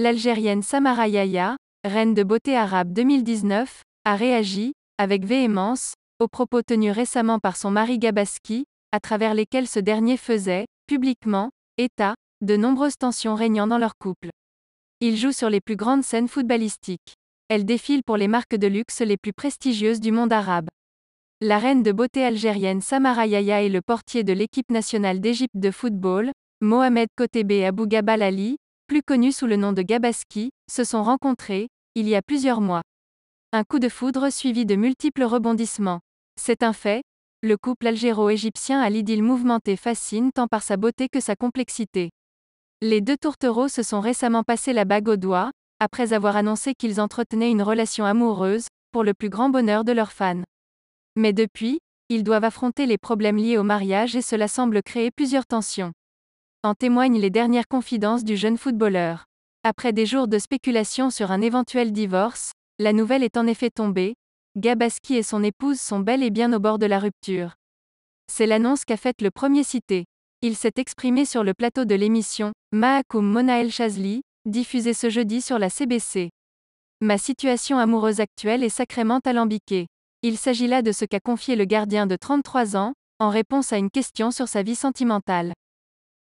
L'Algérienne Samara Yaya, reine de beauté arabe 2019, a réagi, avec véhémence, aux propos tenus récemment par son mari Gabaski, à travers lesquels ce dernier faisait, publiquement, état, de nombreuses tensions régnant dans leur couple. Il joue sur les plus grandes scènes footballistiques. Elle défile pour les marques de luxe les plus prestigieuses du monde arabe. La reine de beauté algérienne Samara Yaya et le portier de l'équipe nationale d'Égypte de football, Mohamed Kotebe Abou Gabal Ali, plus connu sous le nom de Gabaski, se sont rencontrés, il y a plusieurs mois. Un coup de foudre suivi de multiples rebondissements. C'est un fait, le couple algéro-égyptien à l'idylle mouvementée fascine tant par sa beauté que sa complexité. Les deux tourtereaux se sont récemment passés la bague au doigt, après avoir annoncé qu'ils entretenaient une relation amoureuse, pour le plus grand bonheur de leurs fans. Mais depuis, ils doivent affronter les problèmes liés au mariage et cela semble créer plusieurs tensions. En témoignent les dernières confidences du jeune footballeur. Après des jours de spéculation sur un éventuel divorce, la nouvelle est en effet tombée. Gabaski et son épouse sont bel et bien au bord de la rupture. C'est l'annonce qu'a faite le premier cité. Il s'est exprimé sur le plateau de l'émission Mahakoum Mona El Chazli, diffusée ce jeudi sur la CBC. Ma situation amoureuse actuelle est sacrément alambiquée. Il s'agit là de ce qu'a confié le gardien de 33 ans, en réponse à une question sur sa vie sentimentale.